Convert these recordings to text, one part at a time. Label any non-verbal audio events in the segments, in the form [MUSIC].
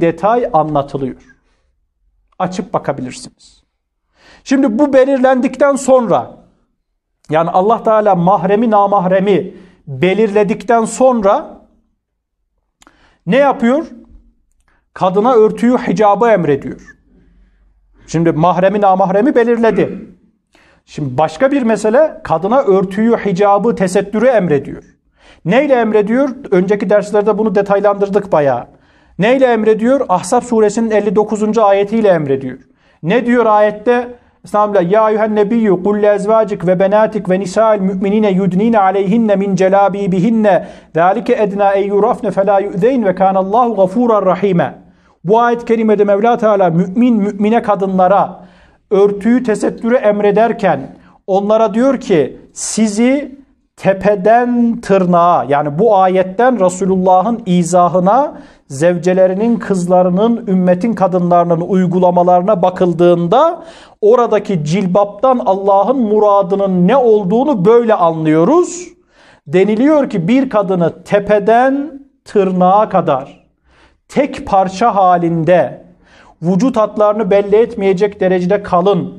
detay anlatılıyor. Açıp bakabilirsiniz. Şimdi bu belirlendikten sonra yani Allah Teala mahremi namahremi belirledikten sonra ne yapıyor? Kadına örtüyü hicabı emrediyor. Şimdi mahremi namahremi belirledi. Şimdi başka bir mesele kadına örtüyü hicabı tesettürü emrediyor. Neyle emrediyor? Önceki derslerde bunu detaylandırdık bayağı. Neyle emrediyor? Ahzab suresinin 59. ayetiyle emrediyor. Ne diyor ayette? Estağfirullah. Ya eyyühen nebiyyü kul ezvacik ve benatik ve nisa'il müminine yudnine aleyhinne min celabibihinne zâlike edna eyyurafne felâ yü'zeyn ve kânallâhu gafûran rahîme. Bu ayet kerimede Mevla Teala mümin mümine kadınlara örtüyü tesettürü emrederken onlara diyor ki sizi tepeden tırnağa yani bu ayetten Resulullah'ın izahına zevcelerinin kızlarının ümmetin kadınlarının uygulamalarına bakıldığında oradaki cilbaptan Allah'ın muradının ne olduğunu böyle anlıyoruz. Deniliyor ki bir kadını tepeden tırnağa kadar tek parça halinde vücut hatlarını belli etmeyecek derecede kalın,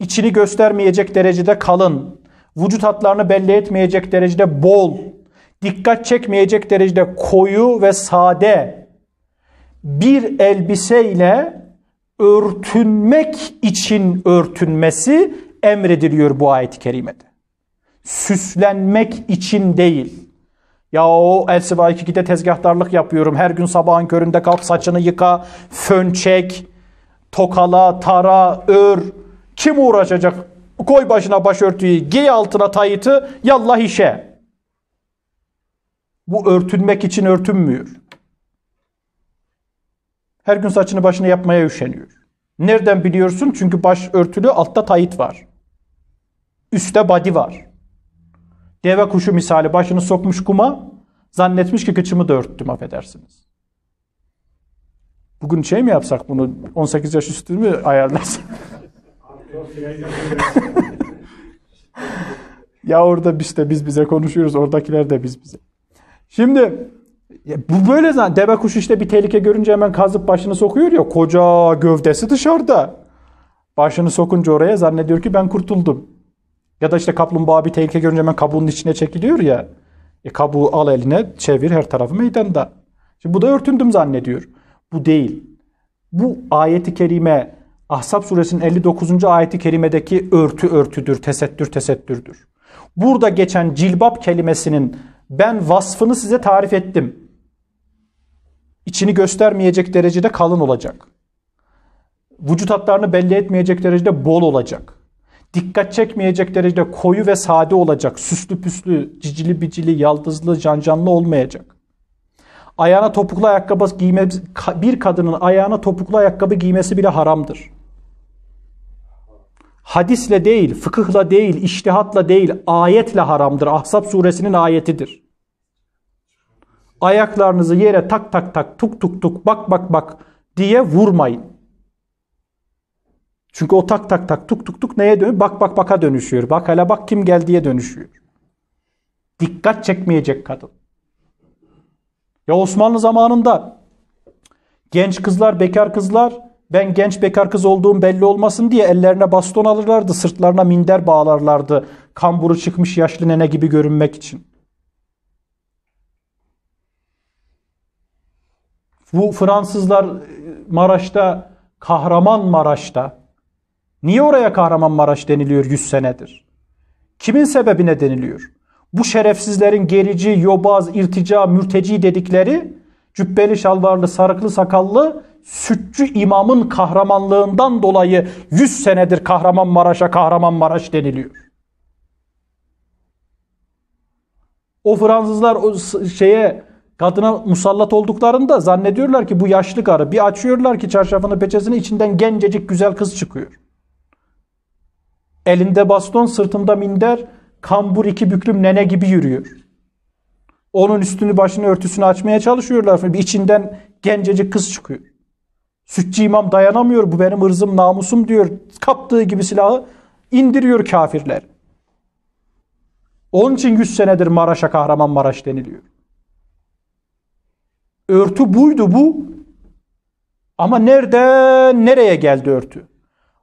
içini göstermeyecek derecede kalın, vücut hatlarını belli etmeyecek derecede bol, dikkat çekmeyecek derecede koyu ve sade bir elbiseyle örtünmek için örtünmesi emrediliyor bu ayet-i kerimede. Süslenmek için değil. Ya o El Siva 2'de tezgahtarlık yapıyorum. Her gün sabahın köründe kalk saçını yıka, fön çek, tokala, tara, ör. Kim uğraşacak? Koy başına başörtüyü, giy altına tayıtı, yallah işe. Bu örtünmek için örtünmüyor. Her gün saçını başına yapmaya üşeniyor. Nereden biliyorsun? Çünkü baş örtülü, altta tayit var. Üste body var. Deve kuşu misali başını sokmuş kuma, zannetmiş ki kıçımı da örttüm affedersiniz. Bugün şey mi yapsak bunu 18 yaş üstü mü ayarlasak? [LAUGHS] ya orada biz de biz bize konuşuyoruz, oradakiler de biz bize. Şimdi bu böyle zaten deve kuş işte bir tehlike görünce hemen kazıp başını sokuyor ya koca gövdesi dışarıda. Başını sokunca oraya zannediyor ki ben kurtuldum. Ya da işte kaplumbağa bir tehlike görünce hemen kabuğun içine çekiliyor ya. E kabuğu al eline çevir her tarafı meydanda. Şimdi bu da örtündüm zannediyor. Bu değil. Bu ayeti kerime Ahzab suresinin 59. ayeti kerimedeki örtü örtüdür, tesettür tesettürdür. Burada geçen cilbap kelimesinin ben vasfını size tarif ettim. İçini göstermeyecek derecede kalın olacak. Vücut hatlarını belli etmeyecek derecede bol olacak. Dikkat çekmeyecek derecede koyu ve sade olacak. Süslü püslü, cicili bicili, yaldızlı, cancanlı olmayacak. Ayağına topuklu ayakkabı giyme, bir kadının ayağına topuklu ayakkabı giymesi bile haramdır hadisle değil, fıkıhla değil, iştihatla değil, ayetle haramdır. Ahzab suresinin ayetidir. Ayaklarınızı yere tak tak tak, tuk tuk tuk, bak bak bak diye vurmayın. Çünkü o tak tak tak, tuk tuk tuk neye dönüyor? Bak bak baka dönüşüyor. Bak hele bak kim geldiye dönüşüyor. Dikkat çekmeyecek kadın. Ya Osmanlı zamanında genç kızlar, bekar kızlar ben genç bekar kız olduğum belli olmasın diye ellerine baston alırlardı, sırtlarına minder bağlarlardı. Kamburu çıkmış yaşlı nene gibi görünmek için. Bu Fransızlar Maraş'ta, Kahraman Maraş'ta. Niye oraya Kahraman Maraş deniliyor 100 senedir? Kimin sebebine deniliyor? Bu şerefsizlerin gerici, yobaz, irtica, mürteci dedikleri cübbeli, şalvarlı, sarıklı, sakallı sütçü imamın kahramanlığından dolayı 100 senedir Kahramanmaraş'a Kahramanmaraş deniliyor. O Fransızlar o şeye kadına musallat olduklarında zannediyorlar ki bu yaşlı karı bir açıyorlar ki çarşafını peçesini içinden gencecik güzel kız çıkıyor. Elinde baston sırtında minder kambur iki büklüm nene gibi yürüyor. Onun üstünü başını örtüsünü açmaya çalışıyorlar. Bir içinden gencecik kız çıkıyor. Sütçü imam dayanamıyor bu benim ırzım namusum diyor. Kaptığı gibi silahı indiriyor kafirler. Onun için 100 senedir Maraş'a Kahramanmaraş deniliyor. Örtü buydu bu. Ama nereden nereye geldi örtü?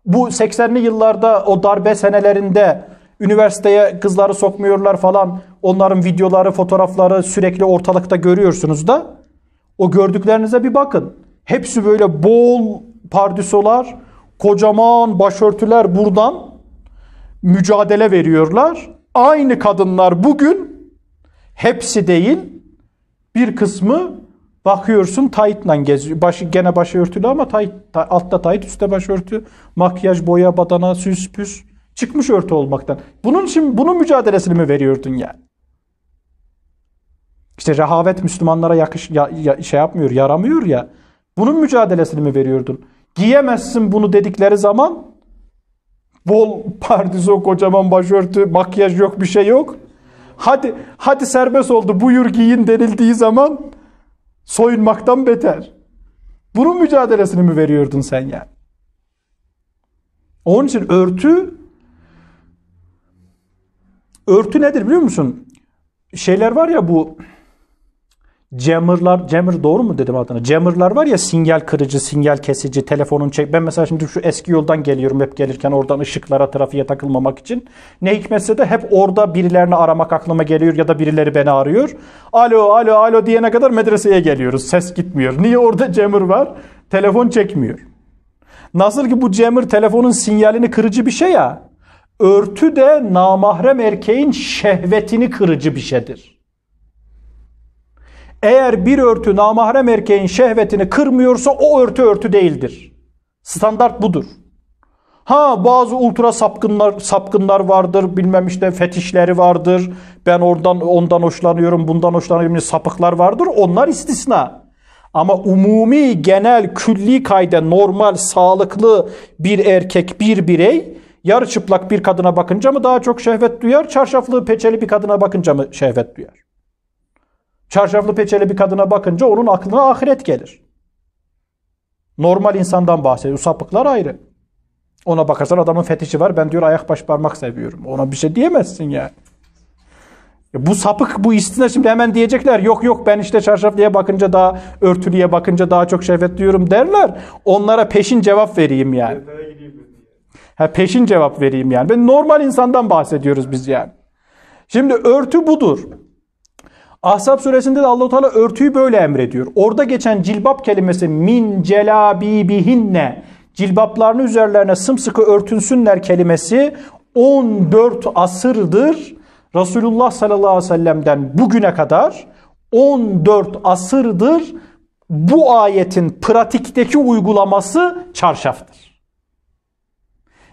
Bu 80'li yıllarda o darbe senelerinde üniversiteye kızları sokmuyorlar falan. Onların videoları, fotoğrafları sürekli ortalıkta görüyorsunuz da o gördüklerinize bir bakın. Hepsi böyle bol pardüsolar, kocaman başörtüler buradan mücadele veriyorlar. Aynı kadınlar bugün hepsi değil bir kısmı bakıyorsun taytla geziyor. Başı, gene başörtülü ama tayt, ta, altta tayt üstte başörtü. Makyaj, boya, badana, süs püs. Çıkmış örtü olmaktan. Bunun için bunun mücadelesini mi veriyordun yani? İşte rehavet Müslümanlara yakış, ya, ya, şey yapmıyor, yaramıyor ya. Bunun mücadelesini mi veriyordun? Giyemezsin bunu dedikleri zaman bol pardizo, kocaman başörtü, makyaj yok bir şey yok. Hadi hadi serbest oldu buyur giyin denildiği zaman soyunmaktan beter. Bunun mücadelesini mi veriyordun sen yani? Onun için örtü örtü nedir biliyor musun? Şeyler var ya bu Jammer'lar, Jammer doğru mu dedim adını. Jammer'lar var ya sinyal kırıcı, sinyal kesici, telefonun çek. Ben mesela şimdi şu eski yoldan geliyorum hep gelirken oradan ışıklara, trafiğe takılmamak için. Ne hikmetse de hep orada birilerini aramak aklıma geliyor ya da birileri beni arıyor. Alo, alo, alo diyene kadar medreseye geliyoruz. Ses gitmiyor. Niye orada Jammer var? Telefon çekmiyor. Nasıl ki bu Jammer telefonun sinyalini kırıcı bir şey ya. Örtü de namahrem erkeğin şehvetini kırıcı bir şeydir. Eğer bir örtü namahrem erkeğin şehvetini kırmıyorsa o örtü örtü değildir. Standart budur. Ha bazı ultra sapkınlar sapkınlar vardır. Bilmem işte fetişleri vardır. Ben oradan ondan hoşlanıyorum, bundan hoşlanıyorum. Sapıklar vardır. Onlar istisna. Ama umumi, genel, külli kayda normal, sağlıklı bir erkek, bir birey yarı çıplak bir kadına bakınca mı daha çok şehvet duyar, çarşaflı, peçeli bir kadına bakınca mı şehvet duyar? Çarşaflı peçeli bir kadına bakınca onun aklına ahiret gelir. Normal insandan bahsediyor. Sapıklar ayrı. Ona bakarsan adamın fetişi var. Ben diyor ayak baş parmak seviyorum. Ona bir şey diyemezsin yani. Ya e bu sapık bu istina şimdi hemen diyecekler yok yok ben işte çarşaflıya bakınca daha örtülüye bakınca daha çok şehvet diyorum derler. Onlara peşin cevap vereyim yani. Ha, peşin cevap vereyim yani. Ben normal insandan bahsediyoruz biz yani. Şimdi örtü budur. Ahzab suresinde de Allahu Teala örtüyü böyle emrediyor. Orada geçen cilbap kelimesi min celabibihinne cilbaplarını üzerlerine sımsıkı örtünsünler kelimesi 14 asırdır Resulullah sallallahu aleyhi ve sellem'den bugüne kadar 14 asırdır bu ayetin pratikteki uygulaması çarşaftır.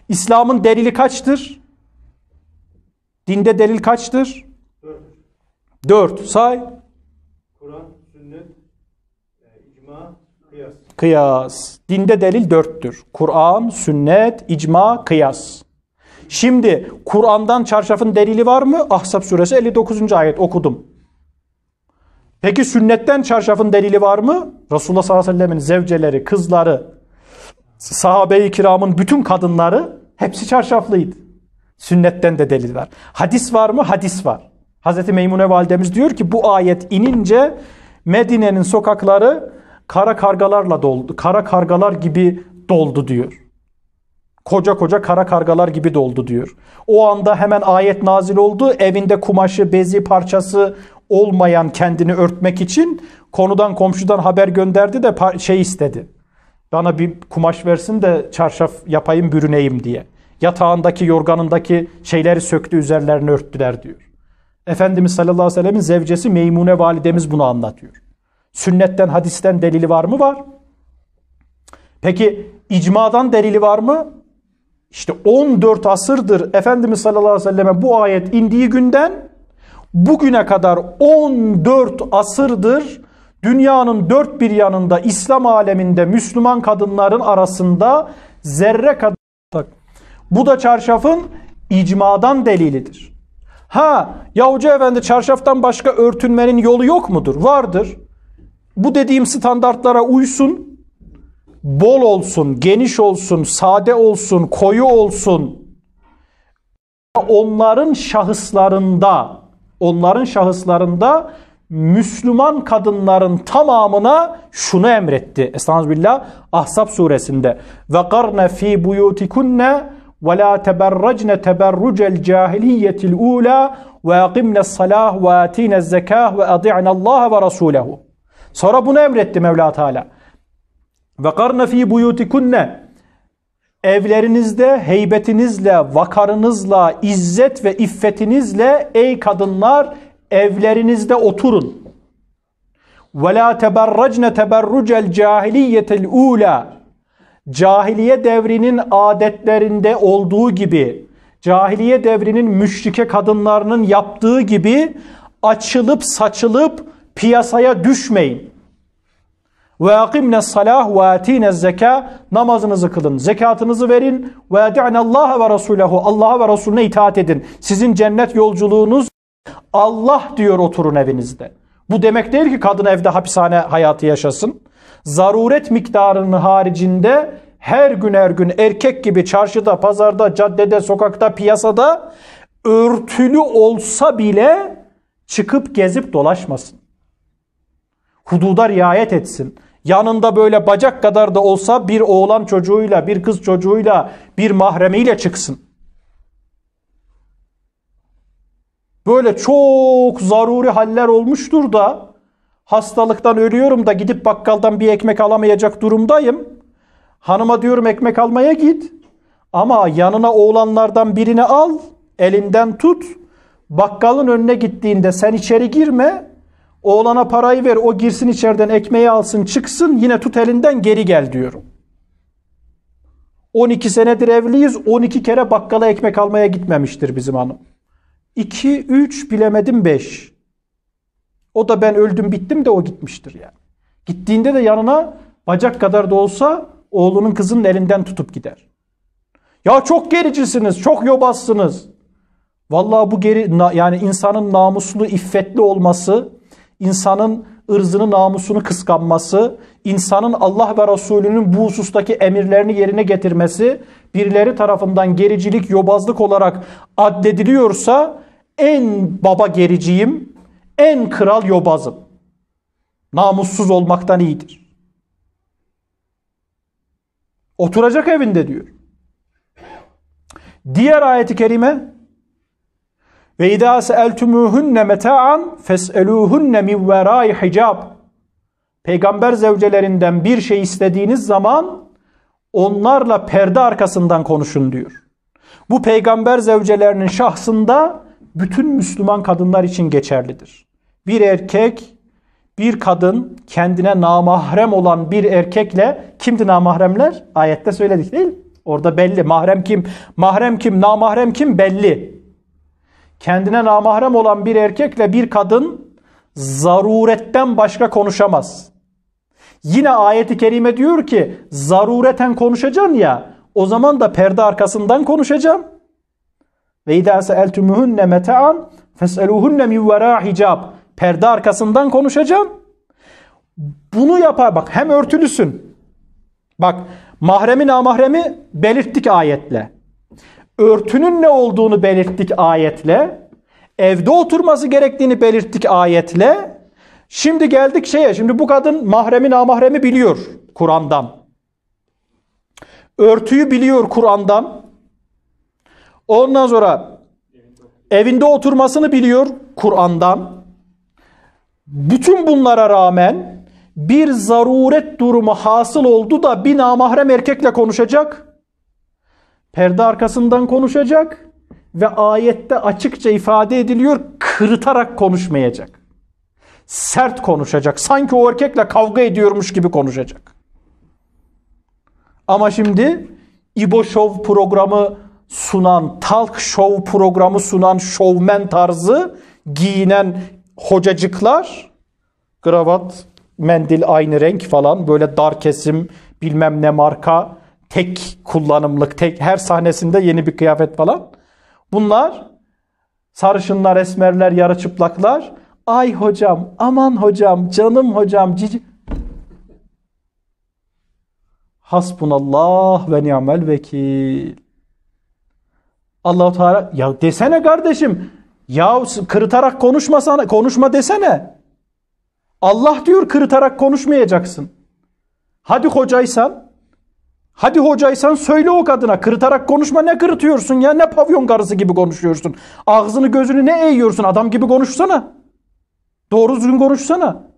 İslam'ın delili kaçtır? Dinde delil kaçtır? Dört say. Kur'an, sünnet, e, icma, kıyas. Kıyas. Dinde delil dörttür. Kur'an, sünnet, icma, kıyas. Şimdi Kur'an'dan çarşafın delili var mı? Ahzab suresi 59. ayet okudum. Peki sünnetten çarşafın delili var mı? Resulullah sallallahu aleyhi ve sellemin zevceleri, kızları, sahabe-i kiramın bütün kadınları hepsi çarşaflıydı. Sünnetten de delil var. Hadis var mı? Hadis var. Hazreti Meymune validemiz diyor ki bu ayet inince Medine'nin sokakları kara kargalarla doldu. Kara kargalar gibi doldu diyor. Koca koca kara kargalar gibi doldu diyor. O anda hemen ayet nazil oldu. Evinde kumaşı, bezi, parçası olmayan kendini örtmek için konudan komşudan haber gönderdi de şey istedi. Bana bir kumaş versin de çarşaf yapayım bürüneyim diye. Yatağındaki yorganındaki şeyleri söktü üzerlerini örttüler diyor. Efendimiz sallallahu aleyhi ve sellemin zevcesi Meymune validemiz bunu anlatıyor. Sünnetten, hadisten delili var mı? Var. Peki icmadan delili var mı? İşte 14 asırdır Efendimiz sallallahu aleyhi ve selleme bu ayet indiği günden bugüne kadar 14 asırdır dünyanın dört bir yanında İslam aleminde Müslüman kadınların arasında zerre kadar. Bu da çarşafın icmadan delilidir. Ha ya efendi çarşaftan başka örtünmenin yolu yok mudur? Vardır. Bu dediğim standartlara uysun. Bol olsun, geniş olsun, sade olsun, koyu olsun. Onların şahıslarında, onların şahıslarında Müslüman kadınların tamamına şunu emretti. Estağfirullah Ahzab suresinde. Ve karne fi buyutikunne ve la teberracne teberrucel cahiliyetil ula ve akimne salah ve atine zekah ve adi'ne Allah ve rasulehu. Sonra bunu emretti Mevla Teala. Ve karne fi evlerinizde heybetinizle, vakarınızla, izzet ve iffetinizle ey kadınlar evlerinizde oturun. Ve la teberracne teberrucel cahiliyetil cahiliye devrinin adetlerinde olduğu gibi, cahiliye devrinin müşrike kadınlarının yaptığı gibi açılıp saçılıp piyasaya düşmeyin. Ve akimne salah ve atine zeka namazınızı kılın, zekatınızı verin ve Allah ve Resulehu Allah'a ve Resulüne itaat edin. Sizin cennet yolculuğunuz Allah diyor oturun evinizde. Bu demek değil ki kadın evde hapishane hayatı yaşasın zaruret miktarının haricinde her gün her gün erkek gibi çarşıda, pazarda, caddede, sokakta, piyasada örtülü olsa bile çıkıp gezip dolaşmasın. Hududa riayet etsin. Yanında böyle bacak kadar da olsa bir oğlan çocuğuyla, bir kız çocuğuyla, bir mahremiyle çıksın. Böyle çok zaruri haller olmuştur da hastalıktan ölüyorum da gidip bakkaldan bir ekmek alamayacak durumdayım. Hanıma diyorum ekmek almaya git. Ama yanına oğlanlardan birini al, elinden tut. Bakkalın önüne gittiğinde sen içeri girme. Oğlana parayı ver, o girsin içeriden ekmeği alsın, çıksın, yine tut elinden geri gel diyorum. 12 senedir evliyiz. 12 kere bakkala ekmek almaya gitmemiştir bizim hanım. 2 3 bilemedim 5. O da ben öldüm bittim de o gitmiştir yani. Gittiğinde de yanına bacak kadar da olsa oğlunun kızının elinden tutup gider. Ya çok gericisiniz, çok yobazsınız. Vallahi bu geri yani insanın namuslu, iffetli olması, insanın ırzını, namusunu kıskanması, insanın Allah ve Resulü'nün bu husustaki emirlerini yerine getirmesi, birileri tarafından gericilik, yobazlık olarak addediliyorsa en baba gericiyim, en kral yobazım. Namussuz olmaktan iyidir. Oturacak evinde diyor. Diğer ayeti kerime ve idâ seeltumuhunne meta'an fes'eluhunne min verâi hicab. Peygamber zevcelerinden bir şey istediğiniz zaman onlarla perde arkasından konuşun diyor. Bu peygamber zevcelerinin şahsında bütün Müslüman kadınlar için geçerlidir bir erkek bir kadın kendine namahrem olan bir erkekle kimdi namahremler? Ayette söyledik değil mi? Orada belli. Mahrem kim? Mahrem kim? Namahrem kim? Belli. Kendine namahrem olan bir erkekle bir kadın zaruretten başka konuşamaz. Yine ayeti kerime diyor ki zarureten konuşacaksın ya o zaman da perde arkasından konuşacağım. Ve idâ seeltümühünne meta'an feseluhunne min vera hicab. Perde arkasından konuşacağım. Bunu yapar bak hem örtülüsün. Bak mahremi namahremi belirttik ayetle. Örtünün ne olduğunu belirttik ayetle. Evde oturması gerektiğini belirttik ayetle. Şimdi geldik şeye. Şimdi bu kadın mahremi namahremi biliyor Kur'an'dan. Örtüyü biliyor Kur'an'dan. Ondan sonra evinde oturmasını biliyor Kur'an'dan bütün bunlara rağmen bir zaruret durumu hasıl oldu da bir namahrem erkekle konuşacak. Perde arkasından konuşacak ve ayette açıkça ifade ediliyor kırıtarak konuşmayacak. Sert konuşacak. Sanki o erkekle kavga ediyormuş gibi konuşacak. Ama şimdi İbo Show programı sunan, talk show programı sunan şovmen tarzı giyinen hocacıklar kravat, mendil aynı renk falan böyle dar kesim bilmem ne marka tek kullanımlık tek her sahnesinde yeni bir kıyafet falan. Bunlar sarışınlar, esmerler, yarı çıplaklar. Ay hocam, aman hocam, canım hocam, cici. Hasbunallah ve ni'mel vekil. Allahu Teala ya desene kardeşim Yahu kırıtarak konuşmasana, konuşma desene. Allah diyor kırıtarak konuşmayacaksın. Hadi hocaysan, hadi hocaysan söyle o kadına kırıtarak konuşma ne kırıtıyorsun ya ne pavyon karısı gibi konuşuyorsun. Ağzını gözünü ne eğiyorsun adam gibi konuşsana. Doğru düzgün konuşsana.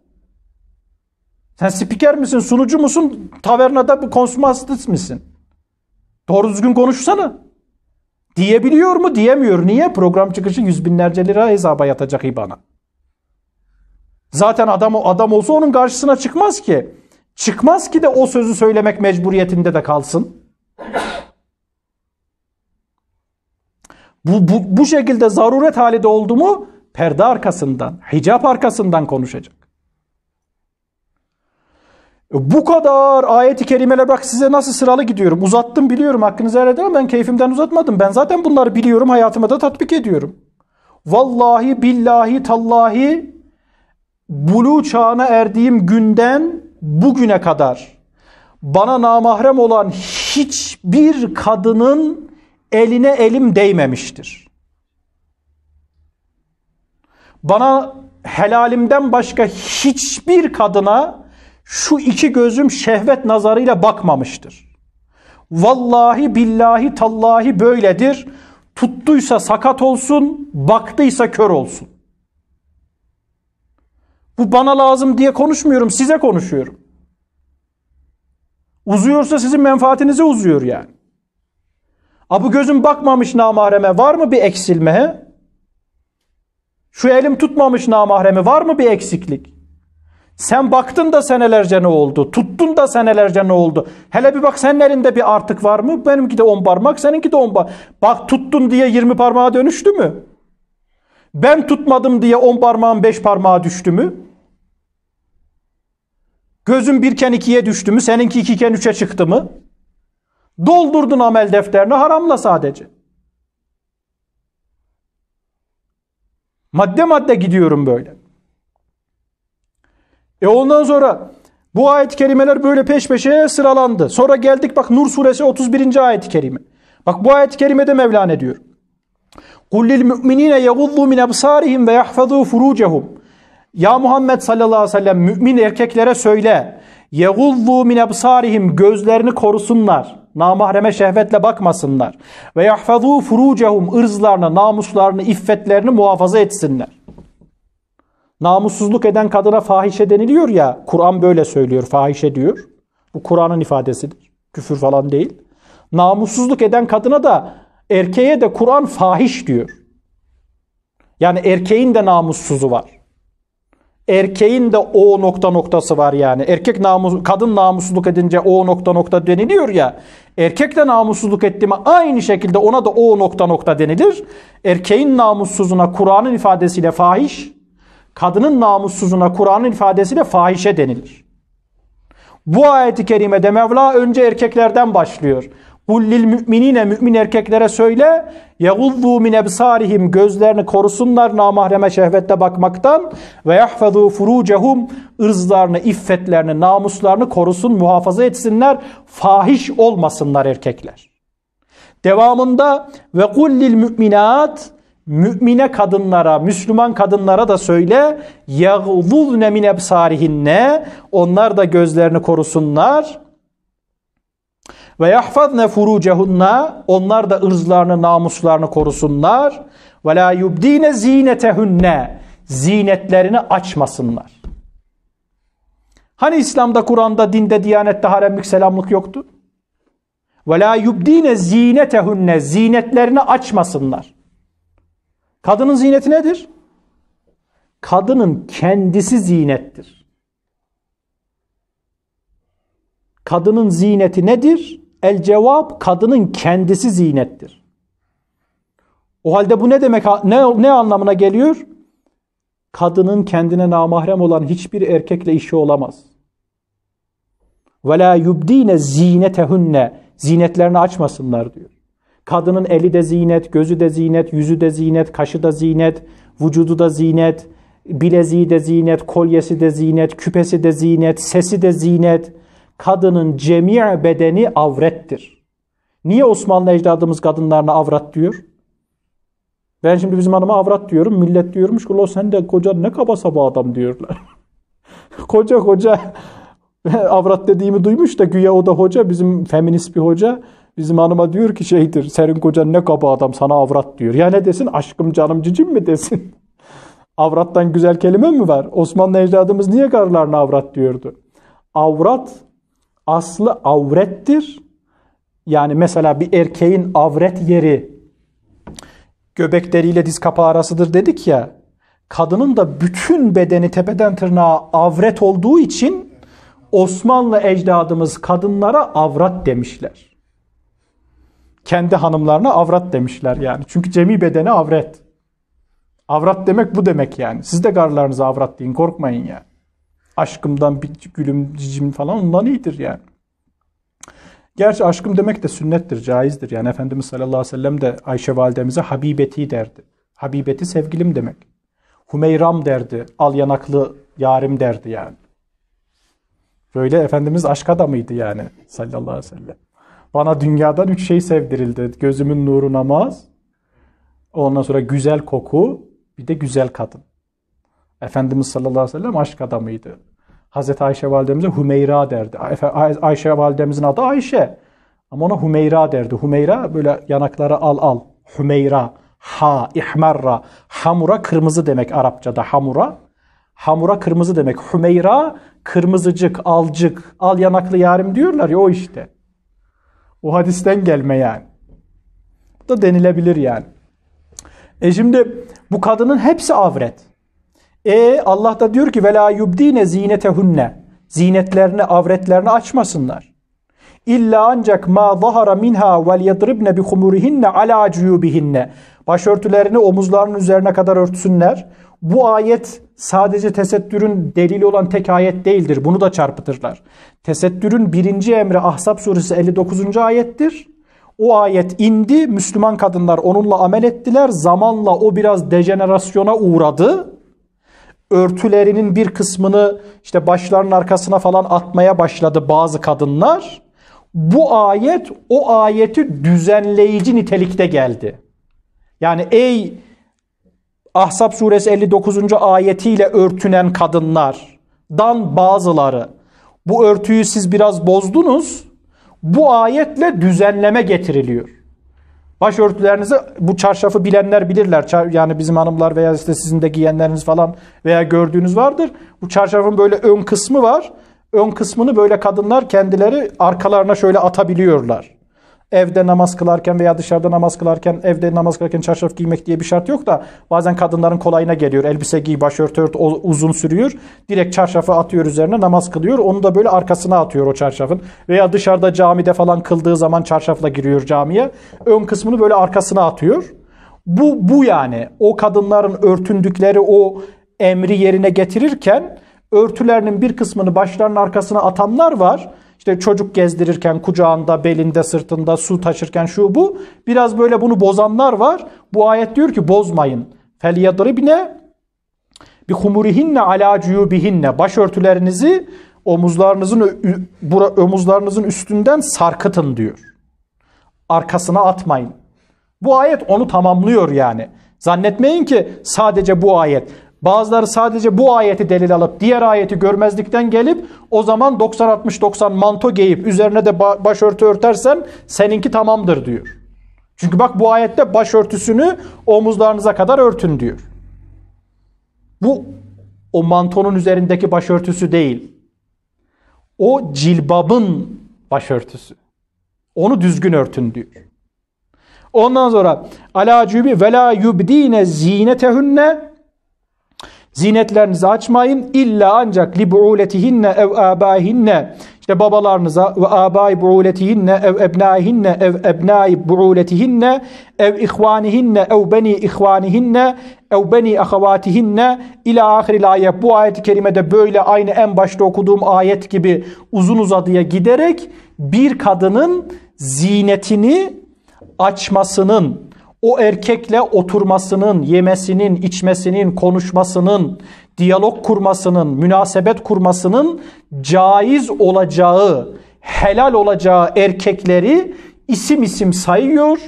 Sen spiker misin, sunucu musun, tavernada bir konsumansız misin? Doğru düzgün konuşsana. Diyebiliyor mu? Diyemiyor. Niye? Program çıkışı yüz binlerce lira hesaba yatacak IBAN'a. Zaten adam adam olsa onun karşısına çıkmaz ki. Çıkmaz ki de o sözü söylemek mecburiyetinde de kalsın. Bu, bu, bu şekilde zaruret halinde oldu mu perde arkasından, hicap arkasından konuşacak. E, bu kadar ayeti kerimeler bak size nasıl sıralı gidiyorum. Uzattım biliyorum hakkınızı helal edin ben keyfimden uzatmadım. Ben zaten bunları biliyorum hayatıma da tatbik ediyorum. Vallahi billahi tallahi bulu çağına erdiğim günden bugüne kadar bana namahrem olan hiçbir kadının eline elim değmemiştir. Bana helalimden başka hiçbir kadına şu iki gözüm şehvet nazarıyla bakmamıştır. Vallahi billahi tallahi böyledir. Tuttuysa sakat olsun, baktıysa kör olsun. Bu bana lazım diye konuşmuyorum, size konuşuyorum. Uzuyorsa sizin menfaatinize uzuyor yani. A bu gözüm bakmamış namahreme var mı bir eksilme? Şu elim tutmamış namahremi var mı bir eksiklik? Sen baktın da senelerce ne oldu? Tuttun da senelerce ne oldu? Hele bir bak senin elinde bir artık var mı? Benimki de 10 parmak, seninki de 10 parmak. Bak tuttun diye 20 parmağa dönüştü mü? Ben tutmadım diye 10 parmağın 5 parmağa düştü mü? Gözün birken ikiye düştü mü? Seninki ikiken üçe çıktı mı? Doldurdun amel defterini haramla sadece. Madde madde gidiyorum böyle. E ondan sonra bu ayet-i kerimeler böyle peş peşe sıralandı. Sonra geldik bak Nur suresi 31. ayet-i kerime. Bak bu ayet-i kerimede Mevlana diyor. قُلْ لِلْمُؤْمِنِينَ يَغُضُّوا مِنْ أَبْصَارِهِمْ وَيَحْفَظُوا فُرُوجَهُمْ Ya Muhammed sallallahu aleyhi ve sellem mümin erkeklere söyle. يَغُضُّوا مِنْ أَبْصَارِهِمْ Gözlerini korusunlar. Namahreme şehvetle bakmasınlar. وَيَحْفَظُوا فُرُوجَهُمْ ırzlarını, namuslarını, iffetlerini muhafaza etsinler. Namussuzluk eden kadına fahişe deniliyor ya, Kur'an böyle söylüyor, fahişe diyor. Bu Kur'an'ın ifadesidir, küfür falan değil. Namussuzluk eden kadına da, erkeğe de Kur'an fahiş diyor. Yani erkeğin de namussuzu var. Erkeğin de o nokta noktası var yani. Erkek namus, kadın namussuzluk edince o nokta nokta deniliyor ya. Erkek de namussuzluk etti mi aynı şekilde ona da o nokta nokta denilir. Erkeğin namussuzuna Kur'an'ın ifadesiyle fahiş, kadının namussuzuna Kur'an'ın ifadesiyle fahişe denilir. Bu ayeti kerimede Mevla önce erkeklerden başlıyor. Kullil müminine mümin erkeklere söyle yaguzzu min ebsarihim gözlerini korusunlar namahreme şehvette bakmaktan ve yahfazu furucehum ırzlarını, iffetlerini, namuslarını korusun, muhafaza etsinler. Fahiş olmasınlar erkekler. Devamında ve kullil müminat mümine kadınlara, Müslüman kadınlara da söyle yagvuzne min ebsarihinne onlar da gözlerini korusunlar. Ve yahfazne furucehunna onlar da ırzlarını, namuslarını korusunlar. Ve la yubdine zinetehunne zinetlerini açmasınlar. Hani İslam'da, Kur'an'da, dinde, diyanette haremlik, selamlık yoktu? Ve la yubdine zinetehunne zinetlerini açmasınlar. Kadının ziyneti nedir? Kadının kendisi ziynettir. Kadının ziyneti nedir? El cevap kadının kendisi ziynettir. O halde bu ne demek ne, ne anlamına geliyor? Kadının kendine namahrem olan hiçbir erkekle işi olamaz. Ve la yubdine zinetehunne zinetlerini açmasınlar diyor. Kadının eli de zinet, gözü de zinet, yüzü de zinet, kaşı da zinet, vücudu da zinet, bileziği de zinet, kolyesi de zinet, küpesi de zinet, sesi de zinet. Kadının cemi' bedeni avrettir. Niye Osmanlı ecdadımız kadınlarına avrat diyor? Ben şimdi bizim hanıma avrat diyorum. Millet diyormuş ki sen de koca ne kaba saba adam diyorlar. [LAUGHS] koca koca [LAUGHS] avrat dediğimi duymuş da güya o da hoca bizim feminist bir hoca. Bizim hanıma diyor ki şeydir, senin kocan ne kaba adam sana avrat diyor. Ya ne desin aşkım canım cicim mi desin? [LAUGHS] Avrattan güzel kelime mi var? Osmanlı ecdadımız niye karılarına avrat diyordu? Avrat aslı avrettir. Yani mesela bir erkeğin avret yeri göbekleriyle diz kapağı arasıdır dedik ya. Kadının da bütün bedeni tepeden tırnağa avret olduğu için Osmanlı ecdadımız kadınlara avrat demişler. Kendi hanımlarına avrat demişler yani. Çünkü cemi bedeni avret. Avrat demek bu demek yani. Siz de karılarınıza avrat deyin korkmayın ya Aşkımdan bir gülüm cicim falan ondan iyidir yani. Gerçi aşkım demek de sünnettir, caizdir. Yani Efendimiz sallallahu aleyhi ve sellem de Ayşe validemize Habibeti derdi. Habibeti sevgilim demek. Humeyram derdi, al yanaklı yarim derdi yani. Böyle Efendimiz aşk adamıydı yani sallallahu aleyhi ve sellem. Bana dünyadan üç şey sevdirildi. Gözümün nuru namaz, ondan sonra güzel koku, bir de güzel kadın. Efendimiz sallallahu aleyhi ve sellem aşk adamıydı. Hazreti Ayşe validemize Hümeyra derdi. Ay Ayşe validemizin adı Ayşe. Ama ona Hümeyra derdi. Hümeyra böyle yanakları al al. Hümeyra, ha, ihmerra. Hamura kırmızı demek Arapçada hamura. Hamura kırmızı demek. Hümeyra kırmızıcık, alcık, al yanaklı yarim diyorlar ya o işte. O hadisten gelme yani. Bu da denilebilir yani. E şimdi bu kadının hepsi avret. E Allah da diyor ki vela yubdine zinetehunne. Zinetlerini, avretlerini açmasınlar. İlla ancak ma zahara minha vel yadribne bi humurihinne ala cuyubihinne. Başörtülerini omuzlarının üzerine kadar örtsünler. Bu ayet sadece tesettürün delili olan tek ayet değildir. Bunu da çarpıtırlar. Tesettürün birinci emri Ahzab suresi 59. ayettir. O ayet indi. Müslüman kadınlar onunla amel ettiler. Zamanla o biraz dejenerasyona uğradı. Örtülerinin bir kısmını işte başlarının arkasına falan atmaya başladı bazı kadınlar. Bu ayet o ayeti düzenleyici nitelikte geldi. Yani ey Ahzab suresi 59. ayetiyle örtünen kadınlardan bazıları bu örtüyü siz biraz bozdunuz. Bu ayetle düzenleme getiriliyor. Başörtülerinizi bu çarşafı bilenler bilirler. Yani bizim hanımlar veya işte sizin de giyenleriniz falan veya gördüğünüz vardır. Bu çarşafın böyle ön kısmı var. Ön kısmını böyle kadınlar kendileri arkalarına şöyle atabiliyorlar evde namaz kılarken veya dışarıda namaz kılarken, evde namaz kılarken çarşaf giymek diye bir şart yok da bazen kadınların kolayına geliyor. Elbise giy, başörtü ört uzun sürüyor. Direkt çarşafı atıyor üzerine namaz kılıyor. Onu da böyle arkasına atıyor o çarşafın. Veya dışarıda camide falan kıldığı zaman çarşafla giriyor camiye. Ön kısmını böyle arkasına atıyor. Bu, bu yani o kadınların örtündükleri o emri yerine getirirken örtülerinin bir kısmını başlarının arkasına atanlar var. İşte çocuk gezdirirken kucağında, belinde, sırtında su taşırken şu bu. Biraz böyle bunu bozanlar var. Bu ayet diyor ki bozmayın. Felyadribne bi humurihinne ala cuyubihinne. Başörtülerinizi omuzlarınızın bura omuzlarınızın üstünden sarkıtın diyor. Arkasına atmayın. Bu ayet onu tamamlıyor yani. Zannetmeyin ki sadece bu ayet. Bazıları sadece bu ayeti delil alıp diğer ayeti görmezlikten gelip o zaman 90-60-90 manto giyip üzerine de başörtü örtersen seninki tamamdır diyor. Çünkü bak bu ayette başörtüsünü omuzlarınıza kadar örtün diyor. Bu o mantonun üzerindeki başörtüsü değil. O cilbabın başörtüsü. Onu düzgün örtün diyor. Ondan sonra ala cübi ve la yubdine zinetehunne Zinetlerinizi açmayın. İlla ancak li buuletihinne ev abahinne. işte babalarınıza ve abay buuletihinne ev ebnaihinne ev ebnai buuletihinne ev ihvanihinne ev beni ihvanihinne ev beni ahavatihinne ila ahiril ayet. Bu ayet-i kerimede böyle aynı en başta okuduğum ayet gibi uzun uzadıya giderek bir kadının zinetini açmasının o erkekle oturmasının, yemesinin, içmesinin, konuşmasının, diyalog kurmasının, münasebet kurmasının caiz olacağı, helal olacağı erkekleri isim isim sayıyor.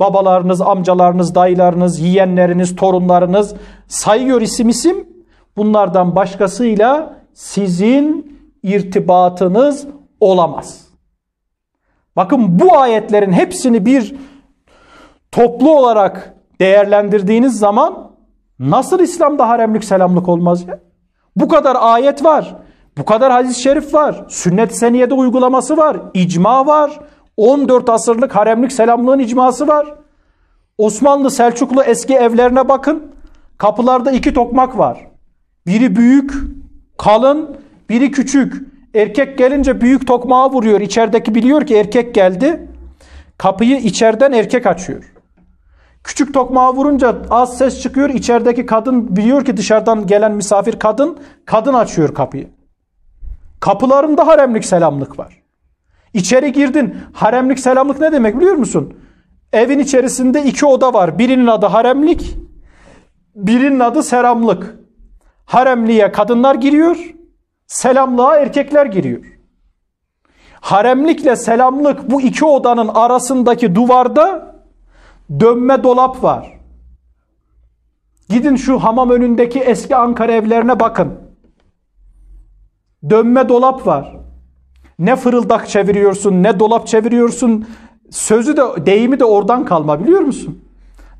Babalarınız, amcalarınız, dayılarınız, yiyenleriniz, torunlarınız sayıyor isim isim. Bunlardan başkasıyla sizin irtibatınız olamaz. Bakın bu ayetlerin hepsini bir toplu olarak değerlendirdiğiniz zaman nasıl İslam'da haremlik selamlık olmaz ya? Bu kadar ayet var. Bu kadar hadis-i şerif var. Sünnet-i seniyede uygulaması var. icma var. 14 asırlık haremlik selamlığın icması var. Osmanlı Selçuklu eski evlerine bakın. Kapılarda iki tokmak var. Biri büyük, kalın, biri küçük. Erkek gelince büyük tokmağı vuruyor. İçerideki biliyor ki erkek geldi. Kapıyı içeriden erkek açıyor. Küçük tokmağı vurunca az ses çıkıyor. İçerideki kadın biliyor ki dışarıdan gelen misafir kadın. Kadın açıyor kapıyı. Kapılarında haremlik selamlık var. İçeri girdin. Haremlik selamlık ne demek biliyor musun? Evin içerisinde iki oda var. Birinin adı haremlik. Birinin adı selamlık. Haremliğe kadınlar giriyor. Selamlığa erkekler giriyor. Haremlikle selamlık bu iki odanın arasındaki duvarda dönme dolap var. Gidin şu hamam önündeki eski Ankara evlerine bakın. Dönme dolap var. Ne fırıldak çeviriyorsun, ne dolap çeviriyorsun. Sözü de deyimi de oradan kalma biliyor musun?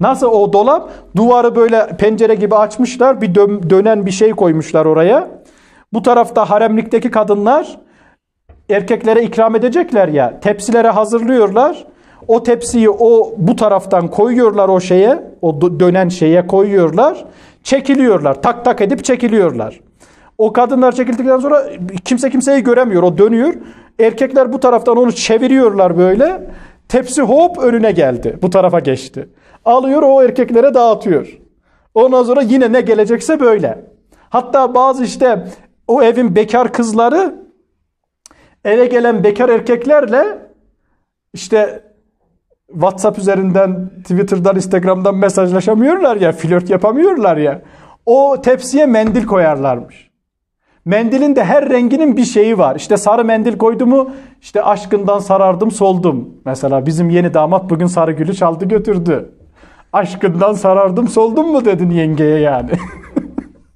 Nasıl o dolap duvarı böyle pencere gibi açmışlar, bir dön, dönen bir şey koymuşlar oraya. Bu tarafta haremlikteki kadınlar erkeklere ikram edecekler ya, tepsilere hazırlıyorlar. O tepsiyi o bu taraftan koyuyorlar o şeye, o dönen şeye koyuyorlar. Çekiliyorlar. Tak tak edip çekiliyorlar. O kadınlar çekildikten sonra kimse kimseyi göremiyor. O dönüyor. Erkekler bu taraftan onu çeviriyorlar böyle. Tepsi hop önüne geldi. Bu tarafa geçti. Alıyor o erkeklere dağıtıyor. Ondan sonra yine ne gelecekse böyle. Hatta bazı işte o evin bekar kızları eve gelen bekar erkeklerle işte WhatsApp üzerinden, Twitter'dan, Instagram'dan mesajlaşamıyorlar ya, flört yapamıyorlar ya. O tepsiye mendil koyarlarmış. Mendilin de her renginin bir şeyi var. İşte sarı mendil koydu mu işte aşkından sarardım soldum. Mesela bizim yeni damat bugün sarı gülü çaldı götürdü. Aşkından sarardım soldum mu dedin yengeye yani.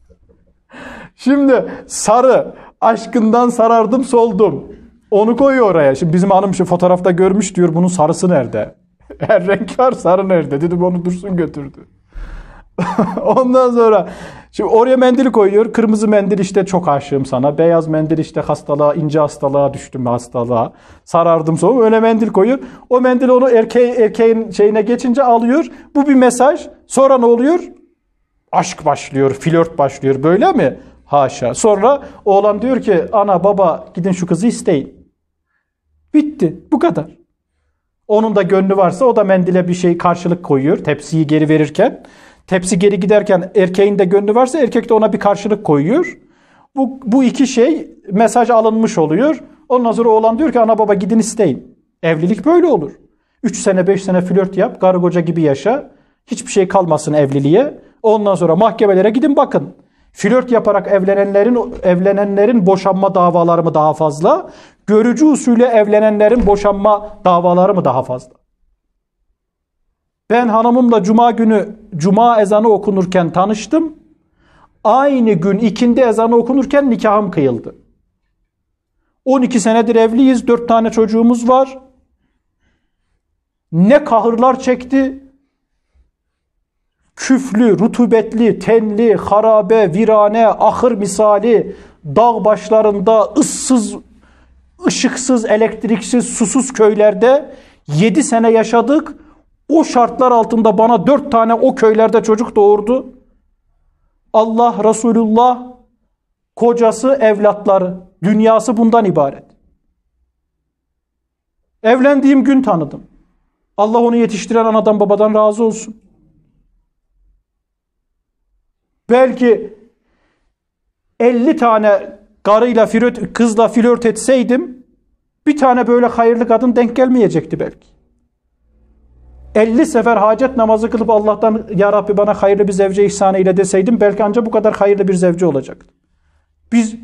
[LAUGHS] Şimdi sarı aşkından sarardım soldum. Onu koyuyor oraya. Şimdi bizim hanım şu fotoğrafta görmüş diyor bunun sarısı nerede? Her [LAUGHS] renk var sarı nerede? Dedim onu dursun götürdü. [LAUGHS] Ondan sonra şimdi oraya mendil koyuyor. Kırmızı mendil işte çok aşığım sana. Beyaz mendil işte hastalığa, ince hastalığa düştüm hastalığa. Sarardım soğum. Öyle mendil koyuyor. O mendil onu erkeğin, erkeğin şeyine geçince alıyor. Bu bir mesaj. Sonra ne oluyor? Aşk başlıyor, flört başlıyor. Böyle mi? Haşa. Sonra oğlan diyor ki ana baba gidin şu kızı isteyin. Bitti. Bu kadar. Onun da gönlü varsa o da mendile bir şey karşılık koyuyor tepsiyi geri verirken. Tepsi geri giderken erkeğin de gönlü varsa erkek de ona bir karşılık koyuyor. Bu, bu iki şey mesaj alınmış oluyor. Ondan sonra oğlan diyor ki ana baba gidin isteyin. Evlilik böyle olur. 3 sene 5 sene flört yap, karı koca gibi yaşa. Hiçbir şey kalmasın evliliğe. Ondan sonra mahkemelere gidin bakın. Flört yaparak evlenenlerin evlenenlerin boşanma davaları mı daha fazla? görücü usulü evlenenlerin boşanma davaları mı daha fazla? Ben hanımımla cuma günü cuma ezanı okunurken tanıştım. Aynı gün ikindi ezanı okunurken nikahım kıyıldı. 12 senedir evliyiz, 4 tane çocuğumuz var. Ne kahırlar çekti. Küflü, rutubetli, tenli, harabe, virane, ahır misali, dağ başlarında ıssız ışıksız, elektriksiz, susuz köylerde 7 sene yaşadık. O şartlar altında bana 4 tane o köylerde çocuk doğurdu. Allah, Resulullah, kocası, evlatları, dünyası bundan ibaret. Evlendiğim gün tanıdım. Allah onu yetiştiren anadan babadan razı olsun. Belki 50 tane karıyla flört, kızla flört etseydim bir tane böyle hayırlı kadın denk gelmeyecekti belki. 50 sefer hacet namazı kılıp Allah'tan Ya Rabbi bana hayırlı bir zevce ihsan ile deseydim belki ancak bu kadar hayırlı bir zevce olacaktı. Biz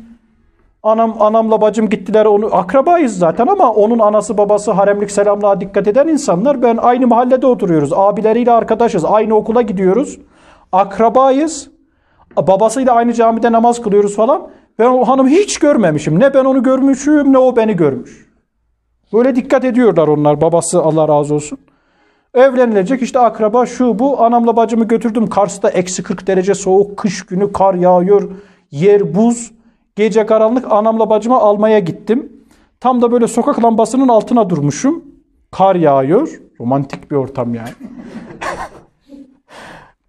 anam anamla bacım gittiler onu akrabayız zaten ama onun anası babası haremlik selamlığa dikkat eden insanlar. Ben aynı mahallede oturuyoruz. Abileriyle arkadaşız. Aynı okula gidiyoruz. Akrabayız. Babasıyla aynı camide namaz kılıyoruz falan. Ben o hanım hiç görmemişim. Ne ben onu görmüşüm ne o beni görmüş. Böyle dikkat ediyorlar onlar babası Allah razı olsun. Evlenilecek işte akraba şu bu anamla bacımı götürdüm Kars'ta eksi 40 derece soğuk kış günü kar yağıyor yer buz gece karanlık anamla bacımı almaya gittim. Tam da böyle sokak lambasının altına durmuşum kar yağıyor romantik bir ortam yani. [LAUGHS]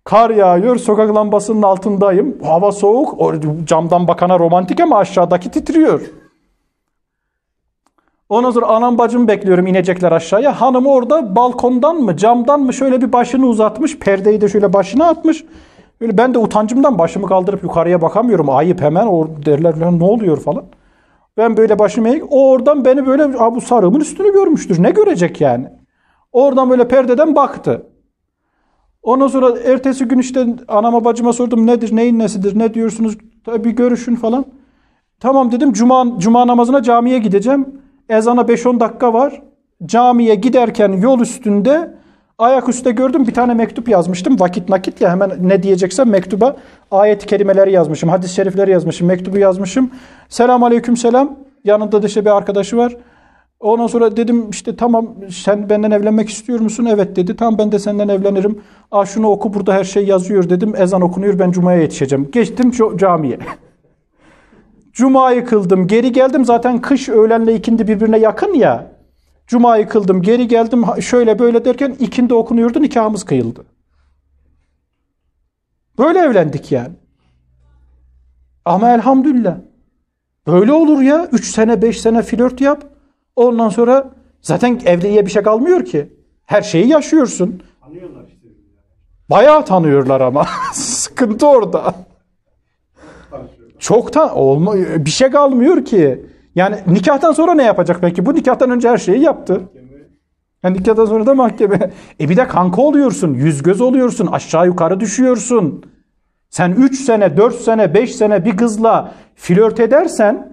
kar yağıyor sokak lambasının altındayım hava soğuk camdan bakana romantik ama aşağıdaki titriyor. Ondan sonra anam bacım bekliyorum inecekler aşağıya. Hanım orada balkondan mı camdan mı şöyle bir başını uzatmış. Perdeyi de şöyle başına atmış. Öyle ben de utancımdan başımı kaldırıp yukarıya bakamıyorum. Ayıp hemen o derler ne oluyor falan. Ben böyle başımı eğik. O oradan beni böyle bu sarığımın üstünü görmüştür. Ne görecek yani? Oradan böyle perdeden baktı. Ondan sonra ertesi gün işte anama bacıma sordum nedir neyin nesidir ne diyorsunuz bir görüşün falan. Tamam dedim cuma, cuma namazına camiye gideceğim. Ezana 5-10 dakika var. Camiye giderken yol üstünde ayak ayaküstü gördüm bir tane mektup yazmıştım. Vakit nakit ya hemen ne diyeceksem mektuba ayet-i kerimeleri yazmışım. Hadis-i şerifleri yazmışım. Mektubu yazmışım. Selam aleyküm selam. Yanında da işte bir arkadaşı var. Ondan sonra dedim işte tamam sen benden evlenmek istiyor musun? Evet dedi. Tamam ben de senden evlenirim. Aa ah, şunu oku burada her şey yazıyor dedim. Ezan okunuyor ben cumaya yetişeceğim. Geçtim camiye. [LAUGHS] Cuma'yı kıldım geri geldim zaten kış öğlenle ikindi birbirine yakın ya. Cuma'yı kıldım geri geldim şöyle böyle derken ikindi okunuyordu nikahımız kıyıldı. Böyle evlendik yani. Ama elhamdülillah. Böyle olur ya. Üç sene beş sene flört yap. Ondan sonra zaten evde iyi bir şey kalmıyor ki. Her şeyi yaşıyorsun. Tanıyorlar işte. Bayağı tanıyorlar ama. [LAUGHS] Sıkıntı orada. Çoktan olma, bir şey kalmıyor ki. Yani nikahtan sonra ne yapacak peki? Bu nikahtan önce her şeyi yaptı. Yani nikahtan sonra da mahkeme. E bir de kanka oluyorsun, yüz göz oluyorsun, aşağı yukarı düşüyorsun. Sen 3 sene, 4 sene, 5 sene bir kızla flört edersen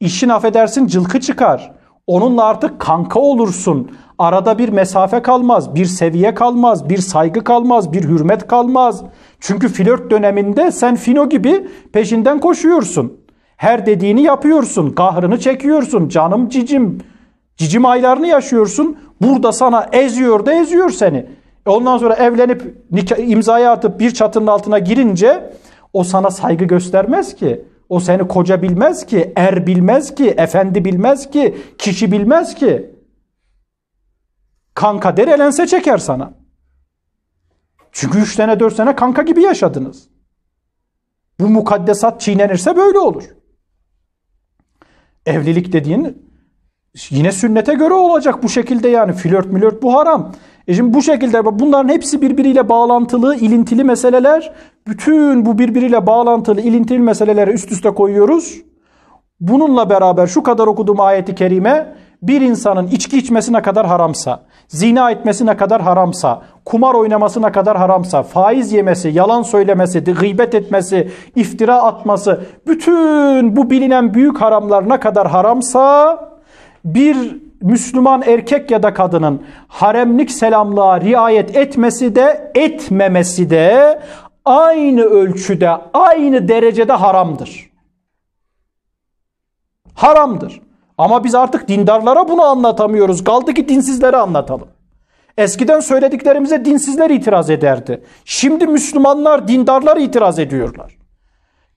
işin affedersin cılkı çıkar. Onunla artık kanka olursun. Arada bir mesafe kalmaz, bir seviye kalmaz, bir saygı kalmaz, bir hürmet kalmaz. Çünkü flört döneminde sen Fino gibi peşinden koşuyorsun. Her dediğini yapıyorsun, kahrını çekiyorsun, canım cicim, cicim aylarını yaşıyorsun. Burada sana eziyor da eziyor seni. Ondan sonra evlenip imzayı atıp bir çatının altına girince o sana saygı göstermez ki. O seni koca bilmez ki, er bilmez ki, efendi bilmez ki, kişi bilmez ki. Kanka der elense çeker sana. Çünkü üç sene dört sene kanka gibi yaşadınız. Bu mukaddesat çiğnenirse böyle olur. Evlilik dediğin yine sünnete göre olacak bu şekilde yani flört milört bu haram. E şimdi bu şekilde bunların hepsi birbiriyle bağlantılı, ilintili meseleler. Bütün bu birbiriyle bağlantılı ilintili meseleleri üst üste koyuyoruz. Bununla beraber şu kadar okuduğum ayeti kerime bir insanın içki içmesine kadar haramsa, zina etmesine kadar haramsa, kumar oynamasına kadar haramsa, faiz yemesi, yalan söylemesi, gıybet etmesi, iftira atması, bütün bu bilinen büyük haramlar ne kadar haramsa bir Müslüman erkek ya da kadının haremlik selamlığa riayet etmesi de etmemesi de aynı ölçüde, aynı derecede haramdır. Haramdır. Ama biz artık dindarlara bunu anlatamıyoruz. Kaldı ki dinsizlere anlatalım. Eskiden söylediklerimize dinsizler itiraz ederdi. Şimdi Müslümanlar, dindarlar itiraz ediyorlar.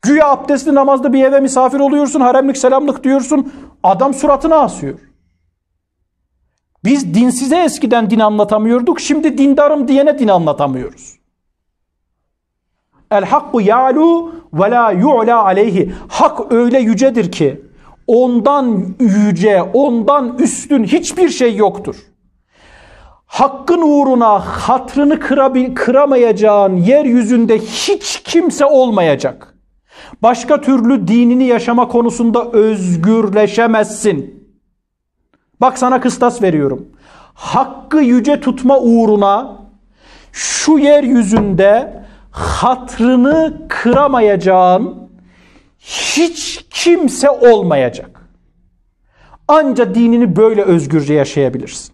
Güya abdestli namazda bir eve misafir oluyorsun, haremlik selamlık diyorsun. Adam suratını asıyor. Biz dinsize eskiden din anlatamıyorduk. Şimdi dindarım diyene din anlatamıyoruz. El hakku ya'lu ve la yu'la aleyhi. Hak öyle yücedir ki ondan yüce, ondan üstün hiçbir şey yoktur. Hakkın uğruna hatrını kıramayacağın yeryüzünde hiç kimse olmayacak. Başka türlü dinini yaşama konusunda özgürleşemezsin. Bak sana kıstas veriyorum. Hakkı yüce tutma uğruna şu yeryüzünde hatrını kıramayacağın hiç kimse olmayacak. Anca dinini böyle özgürce yaşayabilirsin.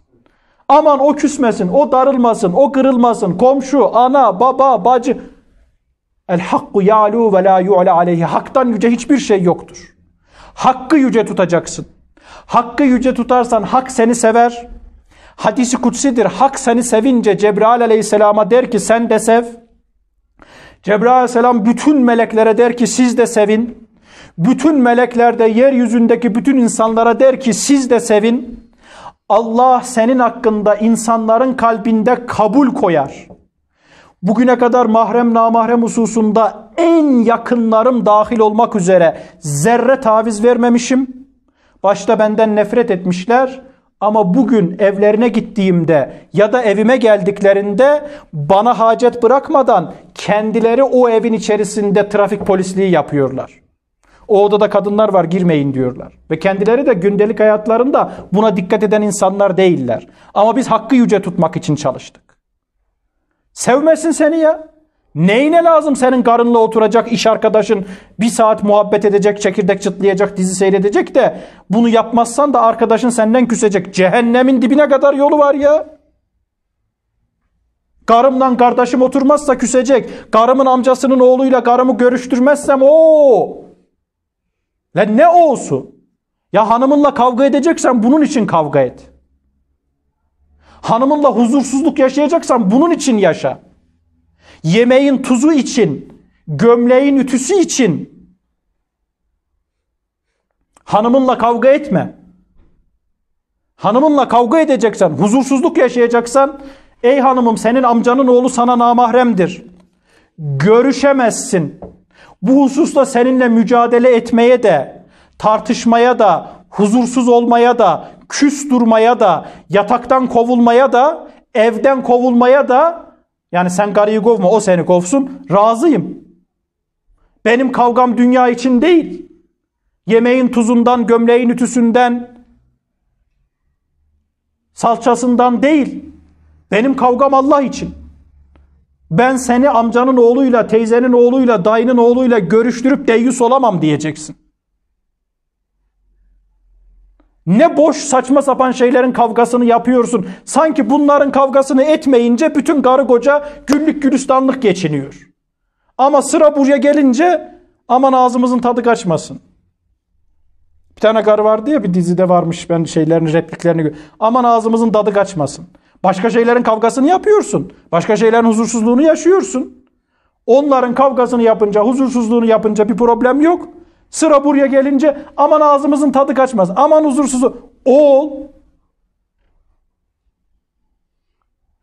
Aman o küsmesin, o darılmasın, o kırılmasın, komşu, ana, baba, bacı. El hakku yalu ve la yu'la aleyhi. Haktan yüce hiçbir şey yoktur. Hakkı yüce tutacaksın. Hakkı yüce tutarsan hak seni sever. Hadisi kutsidir. Hak seni sevince Cebrail aleyhisselama der ki sen de sev. Cebrail aleyhisselam bütün meleklere der ki siz de sevin. Bütün meleklerde de yeryüzündeki bütün insanlara der ki siz de sevin. Allah senin hakkında insanların kalbinde kabul koyar. Bugüne kadar mahrem namahrem hususunda en yakınlarım dahil olmak üzere zerre taviz vermemişim. Başta benden nefret etmişler. Ama bugün evlerine gittiğimde ya da evime geldiklerinde bana hacet bırakmadan kendileri o evin içerisinde trafik polisliği yapıyorlar. O odada kadınlar var girmeyin diyorlar. Ve kendileri de gündelik hayatlarında buna dikkat eden insanlar değiller. Ama biz hakkı yüce tutmak için çalıştık. Sevmesin seni ya. Neyine lazım senin karınla oturacak iş arkadaşın bir saat muhabbet edecek, çekirdek çıtlayacak, dizi seyredecek de bunu yapmazsan da arkadaşın senden küsecek. Cehennemin dibine kadar yolu var ya. Karımdan kardeşim oturmazsa küsecek. Karımın amcasının oğluyla karımı görüştürmezsem o. Lan ne olsun? Ya hanımınla kavga edeceksen bunun için kavga et. Hanımınla huzursuzluk yaşayacaksan bunun için yaşa yemeğin tuzu için, gömleğin ütüsü için hanımınla kavga etme. Hanımınla kavga edeceksen, huzursuzluk yaşayacaksan, ey hanımım senin amcanın oğlu sana namahremdir. Görüşemezsin. Bu hususta seninle mücadele etmeye de, tartışmaya da, huzursuz olmaya da, küs durmaya da, yataktan kovulmaya da, evden kovulmaya da yani sen karıyı kovma o seni kovsun. Razıyım. Benim kavgam dünya için değil. Yemeğin tuzundan, gömleğin ütüsünden, salçasından değil. Benim kavgam Allah için. Ben seni amcanın oğluyla, teyzenin oğluyla, dayının oğluyla görüştürüp deyyus olamam diyeceksin. Ne boş saçma sapan şeylerin kavgasını yapıyorsun. Sanki bunların kavgasını etmeyince bütün karı koca günlük gülistanlık geçiniyor. Ama sıra buraya gelince aman ağzımızın tadı kaçmasın. Bir tane karı vardı ya bir dizide varmış ben şeylerini repliklerini aman ağzımızın tadı kaçmasın. Başka şeylerin kavgasını yapıyorsun. Başka şeylerin huzursuzluğunu yaşıyorsun. Onların kavgasını yapınca, huzursuzluğunu yapınca bir problem yok. Sıra buraya gelince aman ağzımızın tadı kaçmaz. Aman huzursuzu. Oğul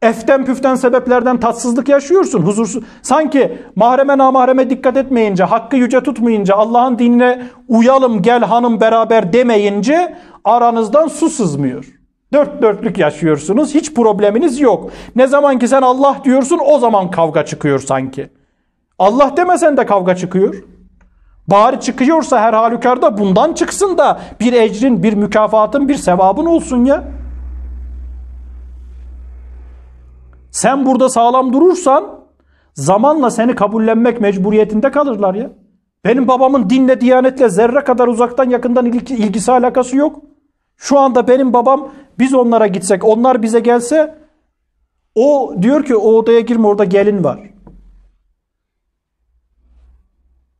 eften püften sebeplerden tatsızlık yaşıyorsun. Huzursuz. Sanki mahreme namahreme dikkat etmeyince, hakkı yüce tutmayınca, Allah'ın dinine uyalım gel hanım beraber demeyince aranızdan su sızmıyor. Dört dörtlük yaşıyorsunuz. Hiç probleminiz yok. Ne zaman ki sen Allah diyorsun o zaman kavga çıkıyor sanki. Allah demesen de kavga çıkıyor. Bari çıkıyorsa her halükarda bundan çıksın da bir ecrin, bir mükafatın, bir sevabın olsun ya. Sen burada sağlam durursan zamanla seni kabullenmek mecburiyetinde kalırlar ya. Benim babamın dinle, diyanetle zerre kadar uzaktan yakından ilgisi alakası yok. Şu anda benim babam biz onlara gitsek, onlar bize gelse o diyor ki o odaya girme orada gelin var.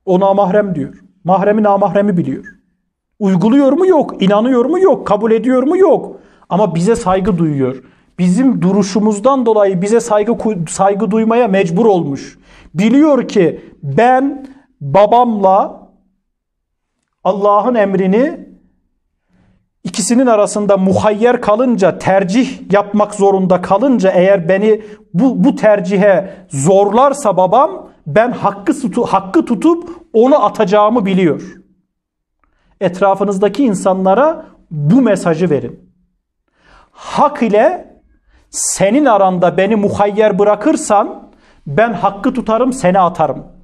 O namahrem diyor. Mahremi namahremi biliyor. Uyguluyor mu? Yok. İnanıyor mu? Yok. Kabul ediyor mu? Yok. Ama bize saygı duyuyor. Bizim duruşumuzdan dolayı bize saygı saygı duymaya mecbur olmuş. Biliyor ki ben babamla Allah'ın emrini ikisinin arasında muhayyer kalınca, tercih yapmak zorunda kalınca eğer beni bu, bu tercihe zorlarsa babam ben hakkı, tutu, hakkı tutup onu atacağımı biliyor. Etrafınızdaki insanlara bu mesajı verin. Hak ile senin aranda beni muhayyer bırakırsan ben hakkı tutarım seni atarım.''